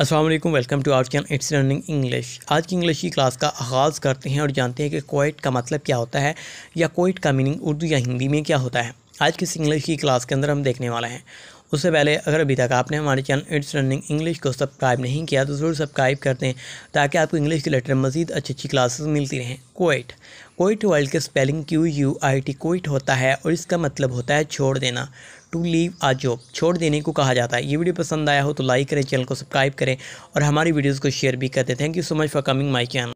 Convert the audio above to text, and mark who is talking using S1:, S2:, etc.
S1: Aslam welcome to our channel it's learning English आज की English की क्लास का आगाज़ करते हैं और जानते हैं कि कोइट का मतलब क्या होता है या कोइट का मीनिंग उर्दू या हिंदी में क्या होता है आज किस इंग्लिश की क्लास के अंदर हम देखने वाले हैं उससे पहले अगर अभी तक आपने हमारे चैनल इट्स रनिंग इंग्लिश को सब्सक्राइब नहीं किया तो ज़रूर सब्सक्राइब कर दें ताकि आपको इंग्लिश के लेटर मजीद अच्छी अच्छी क्लासेस मिलती रहें कोइट कोइट वर्ल्ड के spelling Q U I T quite होता है और इसका मतलब होता है छोड़ देना टू लीव आ जॉब छोड़ देने को कहा जाता है ये वीडियो पसंद आया हो तो लाइक करें चैनल को सब्सक्राइब करें और हमारी वीडियोज़ को शेयर भी करते thank you so much for coming my channel